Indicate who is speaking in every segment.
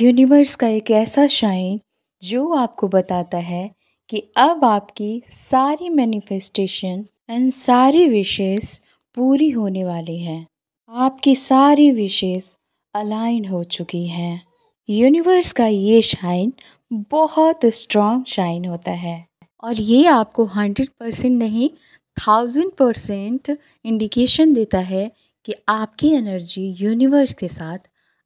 Speaker 1: universe का एक ऐसा शाइन जो आपको बताता है कि अब आपकी सारी मैनिफेस्टेशन एंड सारी विशेष पूरी होने वाली हैं आपकी सारी विशेष अलाइन हो चुकी हैं यूनिवर्स का ये शाइन बहुत स्ट्रॉन्ग शाइन होता है और ये आपको हंड्रेड परसेंट नहीं थाउजेंड परसेंट इंडिकेशन देता है कि आपकी एनर्जी यूनिवर्स के साथ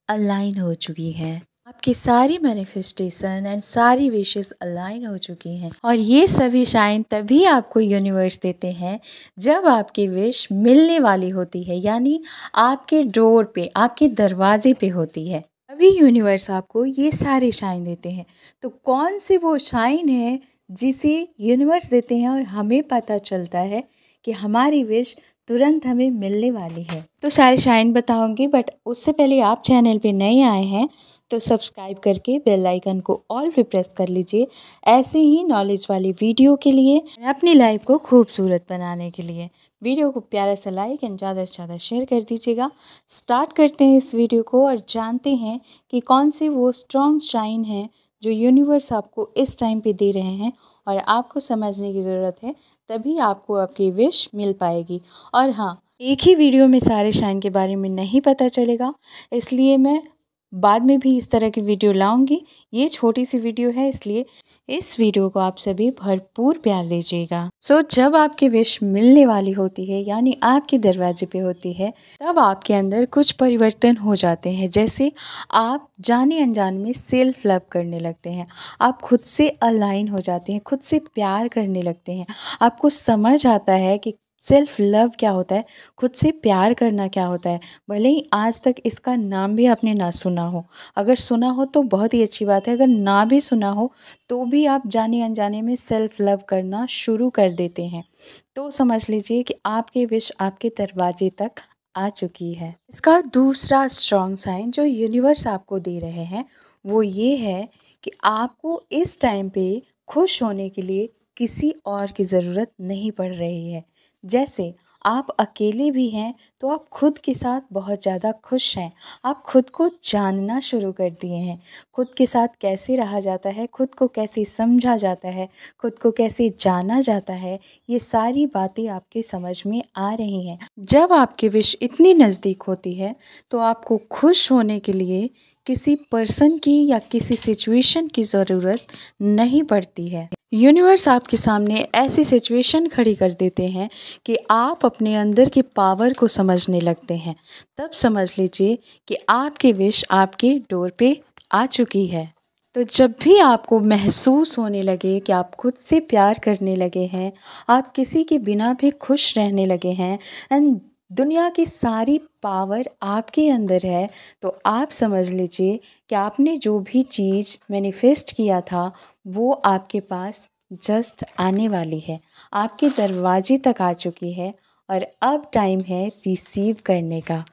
Speaker 1: अलाइन हो चुकी है आपकी सारी मैनिफेस्टेशन एंड सारी विशेष अलाइन हो चुकी हैं और ये सभी शाइन तभी आपको यूनिवर्स देते हैं जब आपकी विश मिलने वाली होती है यानी आपके डोर पे आपके दरवाजे पे होती है अभी यूनिवर्स आपको ये सारे शाइन देते हैं तो कौन सी वो शाइन है जिसे यूनिवर्स देते हैं और हमें पता चलता है कि हमारी विश तुरंत हमें मिलने वाली है तो सारे शाइन बताऊंगी बट उससे पहले आप चैनल पे नए आए हैं तो सब्सक्राइब करके बेल आइकन को ऑल भी प्रेस कर लीजिए ऐसे ही नॉलेज वाली वीडियो के लिए अपनी लाइफ को खूबसूरत बनाने के लिए वीडियो को प्यारा सा लाइक एंड ज़्यादा से ज़्यादा शेयर कर दीजिएगा स्टार्ट करते हैं इस वीडियो को और जानते हैं कि कौन से वो स्ट्रॉन्ग शाइन हैं जो यूनिवर्स आपको इस टाइम पर दे रहे हैं और आपको समझने की ज़रूरत है तभी आपको आपकी विश मिल पाएगी और हाँ एक ही वीडियो में सारे शाइन के बारे में नहीं पता चलेगा इसलिए मैं बाद में भी इस तरह की वीडियो लाऊंगी ये छोटी सी वीडियो है इसलिए इस वीडियो को आप सभी भरपूर प्यार दीजिएगा सो so, जब आपकी विश मिलने वाली होती है यानी आपके दरवाजे पे होती है तब आपके अंदर कुछ परिवर्तन हो जाते हैं जैसे आप जाने अनजान में सेल्फ लव करने लगते हैं आप खुद से अलाइन हो जाते हैं खुद से प्यार करने लगते हैं आपको समझ आता है कि सेल्फ लव क्या होता है खुद से प्यार करना क्या होता है भले ही आज तक इसका नाम भी आपने ना सुना हो अगर सुना हो तो बहुत ही अच्छी बात है अगर ना भी सुना हो तो भी आप जाने अनजाने में सेल्फ लव करना शुरू कर देते हैं तो समझ लीजिए कि आपके विश आपके दरवाजे तक आ चुकी है इसका दूसरा स्ट्रॉन्ग साइन जो यूनिवर्स आपको दे रहे हैं वो ये है कि आपको इस टाइम पे खुश होने के लिए किसी और की ज़रूरत नहीं पड़ रही है जैसे आप अकेले भी हैं तो आप खुद के साथ बहुत ज़्यादा खुश हैं आप खुद को जानना शुरू कर दिए हैं खुद के साथ कैसे रहा जाता है खुद को कैसे समझा जाता है खुद को कैसे जाना जाता है ये सारी बातें आपके समझ में आ रही हैं जब आपकी विश इतनी नज़दीक होती है तो आपको खुश होने के लिए किसी पर्सन की या किसी सिचुएशन की ज़रूरत नहीं पड़ती है यूनिवर्स आपके सामने ऐसी सिचुएशन खड़ी कर देते हैं कि आप अपने अंदर की पावर को समझने लगते हैं तब समझ लीजिए कि आपकी विश आपके डोर पे आ चुकी है तो जब भी आपको महसूस होने लगे कि आप खुद से प्यार करने लगे हैं आप किसी के बिना भी खुश रहने लगे हैं एंड दुनिया की सारी पावर आपके अंदर है तो आप समझ लीजिए कि आपने जो भी चीज़ मैनिफेस्ट किया था वो आपके पास जस्ट आने वाली है आपके दरवाजे तक आ चुकी है और अब टाइम है रिसीव करने का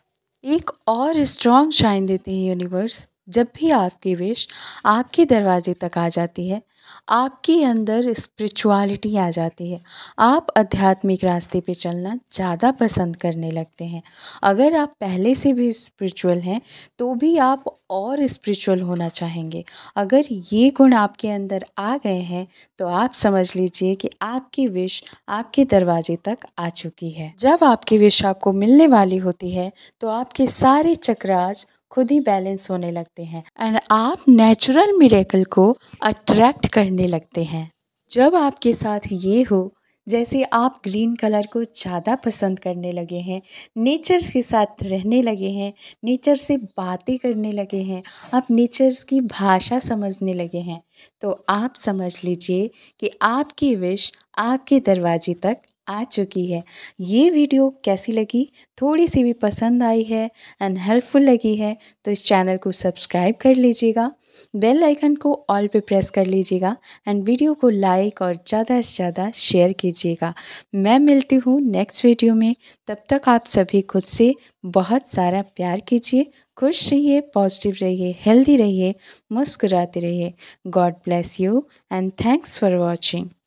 Speaker 1: एक और स्ट्रॉन्ग शाइन देते हैं यूनिवर्स जब भी आपकी विश आपके दरवाजे तक आ जाती है आपके अंदर स्पिरिचुअलिटी आ जाती है आप आध्यात्मिक रास्ते पे चलना ज़्यादा पसंद करने लगते हैं अगर आप पहले से भी स्पिरिचुअल हैं तो भी आप और स्पिरिचुअल होना चाहेंगे अगर ये गुण आपके अंदर आ गए हैं तो आप समझ लीजिए कि आपकी विश आपके दरवाजे तक आ चुकी है जब आपकी विश आपको मिलने वाली होती है तो आपके सारे चक्राज खुद ही बैलेंस होने लगते हैं एंड आप नेचुरल मिरेकल को अट्रैक्ट करने लगते हैं जब आपके साथ ये हो जैसे आप ग्रीन कलर को ज़्यादा पसंद करने लगे हैं नेचर के साथ रहने लगे हैं नेचर से बातें करने लगे हैं आप नेचर्स की भाषा समझने लगे हैं तो आप समझ लीजिए कि आपकी विश आपके दरवाजे तक आ चुकी है ये वीडियो कैसी लगी थोड़ी सी भी पसंद आई है एंड हेल्पफुल लगी है तो इस चैनल को सब्सक्राइब कर लीजिएगा बेल आइकन को ऑल पे प्रेस कर लीजिएगा एंड वीडियो को लाइक और ज़्यादा से ज़्यादा शेयर कीजिएगा मैं मिलती हूँ नेक्स्ट वीडियो में तब तक आप सभी खुद से बहुत सारा प्यार कीजिए खुश रहिए पॉजिटिव रहिए हेल्दी रहिए मुस्कुराते रहिए god bless you and thanks for watching